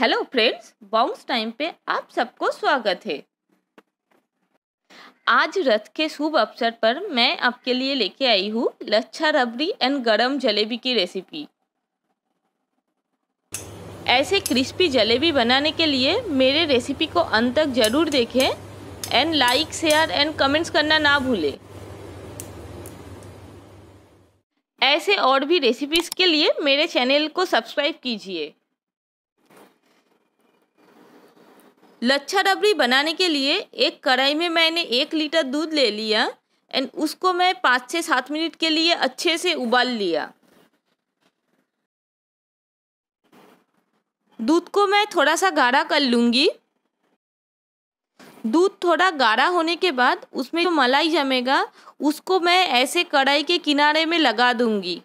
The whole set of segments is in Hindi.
हेलो फ्रेंड्स बाउंस टाइम पे आप सबको स्वागत है आज रथ के शुभ अवसर पर मैं आपके लिए लेके आई हूँ लच्छा रबड़ी एंड गरम जलेबी की रेसिपी ऐसे क्रिस्पी जलेबी बनाने के लिए मेरे रेसिपी को अंत तक ज़रूर देखें and like share and comments करना ना भूलें ऐसे और भी रेसिपीज़ के लिए मेरे चैनल को सब्सक्राइब कीजिए लच्छा रबड़ी बनाने के लिए एक कढ़ाई में मैंने एक लीटर दूध ले लिया एंड उसको मैं पाँच से सात मिनट के लिए अच्छे से उबाल लिया दूध को मैं थोड़ा सा गाढ़ा कर लूँगी दूध थोड़ा गाढ़ा होने के बाद उसमें जो मलाई जमेगा उसको मैं ऐसे कढ़ाई के किनारे में लगा दूँगी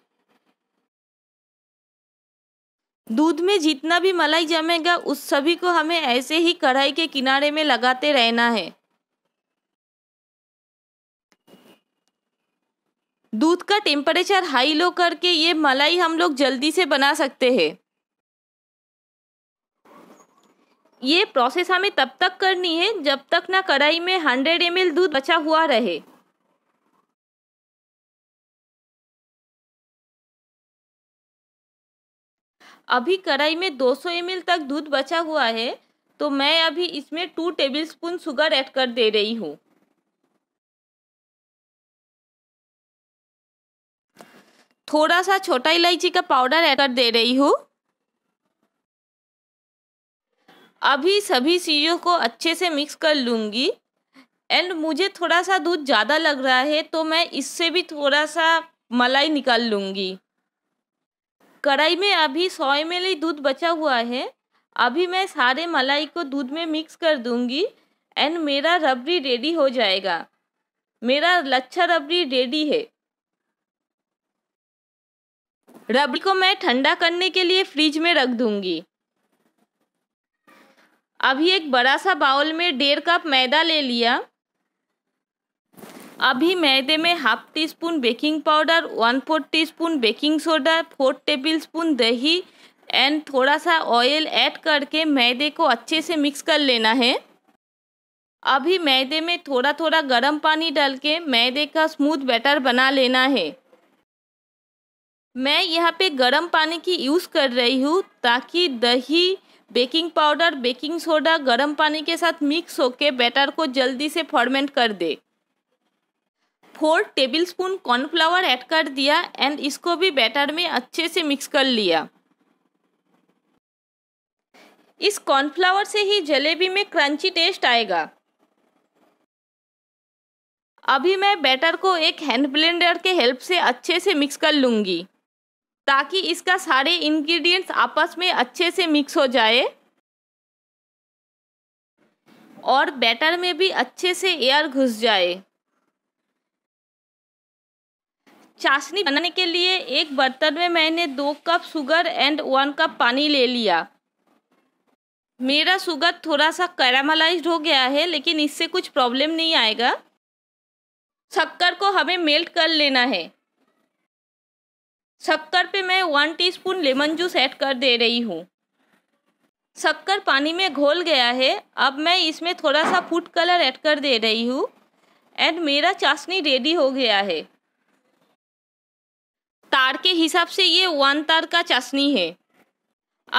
दूध में जितना भी मलाई जमेगा उस सभी को हमें ऐसे ही कढ़ाई के किनारे में लगाते रहना है दूध का टेम्परेचर हाई लो करके ये मलाई हम लोग जल्दी से बना सकते हैं ये प्रोसेस हमें तब तक करनी है जब तक ना कढ़ाई में 100 एम दूध बचा हुआ रहे अभी कढ़ाई में 200 सौ तक दूध बचा हुआ है तो मैं अभी इसमें two tablespoon sugar add कर दे रही हूँ थोड़ा सा छोटा इलायची का पाउडर ऐड कर दे रही हूँ अभी सभी चीज़ों को अच्छे से मिक्स कर लूँगी एंड मुझे थोड़ा सा दूध ज़्यादा लग रहा है तो मैं इससे भी थोड़ा सा मलाई निकाल लूँगी कढ़ाई में अभी सौ एम दूध बचा हुआ है अभी मैं सारे मलाई को दूध में मिक्स कर दूंगी एंड मेरा रबड़ी रेडी हो जाएगा मेरा लच्छा रबड़ी रेडी है रबड़ी को मैं ठंडा करने के लिए फ्रिज में रख दूंगी अभी एक बड़ा सा बाउल में डेढ़ कप मैदा ले लिया अभी मैदे में half teaspoon baking powder one four teaspoon baking soda four tablespoon दही एंड थोड़ा सा ऑयल ऐड करके मैदे को अच्छे से मिक्स कर लेना है अभी मैदे में थोड़ा थोड़ा गर्म पानी डाल के मैदे का स्मूथ बैटर बना लेना है मैं यहाँ पे गर्म पानी की यूज़ कर रही हूँ ताकि दही बेकिंग पाउडर बेकिंग सोडा गर्म पानी के साथ मिक्स होकर बैटर को जल्दी से फॉर्मेंट कर दे four tablespoon cornflour add कर दिया एंड इसको भी बैटर में अच्छे से मिक्स कर लिया इस कॉर्नफ्लावर से ही जलेबी में क्रंची टेस्ट आएगा अभी मैं बैटर को एक हैंड ब्लेंडर के हेल्प से अच्छे से मिक्स कर लूँगी ताकि इसका सारे इंग्रेडिएंट्स आपस में अच्छे से मिक्स हो जाए और बैटर में भी अच्छे से एयर घुस जाए चाशनी बनाने के लिए एक बर्तन में मैंने दो cup sugar and one cup पानी ले लिया मेरा शुगर थोड़ा सा कैरामलाइज हो गया है लेकिन इससे कुछ प्रॉब्लम नहीं आएगा शक्कर को हमें मेल्ट कर लेना है शक्कर पे मैं one teaspoon lemon juice add कर दे रही हूँ शक्कर पानी में घोल गया है अब मैं इसमें थोड़ा सा फूड कलर ऐड कर दे रही हूँ एंड मेरा चाशनी रेडी हो गया है तार के हिसाब से ये वन तार का चाशनी है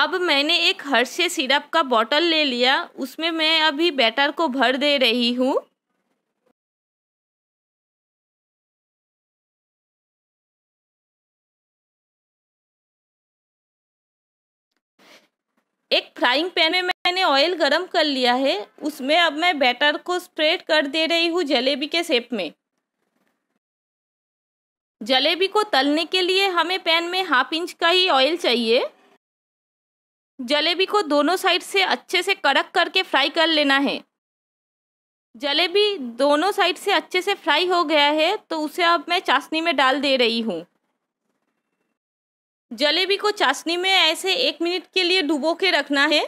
अब मैंने एक हर्षे सिरप का बॉटल ले लिया उसमें मैं अभी बैटर को भर दे रही हूँ एक फ्राइंग पैन में मैंने ऑयल गरम कर लिया है उसमें अब मैं बैटर को स्प्रेड कर दे रही हूँ जलेबी के शेप में जलेबी को तलने के लिए हमें पैन में हाफ इंच का ही ऑयल चाहिए जलेबी को दोनों साइड से अच्छे से कड़क करके फ्राई कर लेना है जलेबी दोनों साइड से अच्छे से फ्राई हो गया है तो उसे अब मैं चाशनी में डाल दे रही हूँ जलेबी को चाशनी में ऐसे एक मिनट के लिए डुबो के रखना है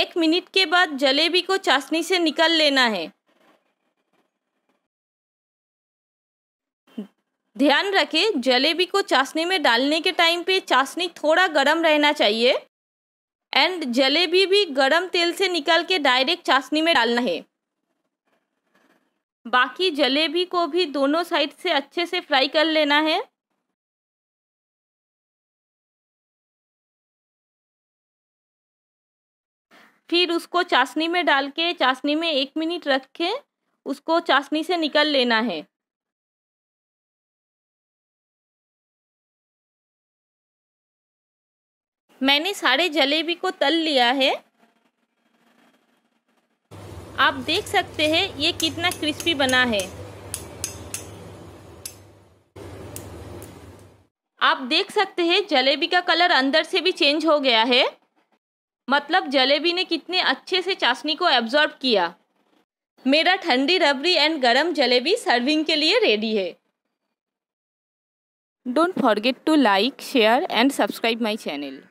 एक मिनट के बाद जलेबी को चाशनी से निकल लेना है ध्यान रखें जलेबी को चाशनी में डालने के टाइम पे चाशनी थोड़ा गर्म रहना चाहिए एंड जलेबी भी गर्म तेल से निकाल के डायरेक्ट चाशनी में डालना है बाकी जलेबी को भी दोनों साइड से अच्छे से फ्राई कर लेना है फिर उसको चाशनी में डाल के चाशनी में एक मिनट रख के उसको चाशनी से निकल लेना है मैंने सारे जलेबी को तल लिया है आप देख सकते हैं ये कितना क्रिस्पी बना है आप देख सकते हैं जलेबी का कलर अंदर से भी चेंज हो गया है मतलब जलेबी ने कितने अच्छे से चाशनी को एब्जॉर्ब किया मेरा ठंडी रबरी एंड गरम जलेबी सर्विंग के लिए रेडी है don't forget to like share and subscribe my channel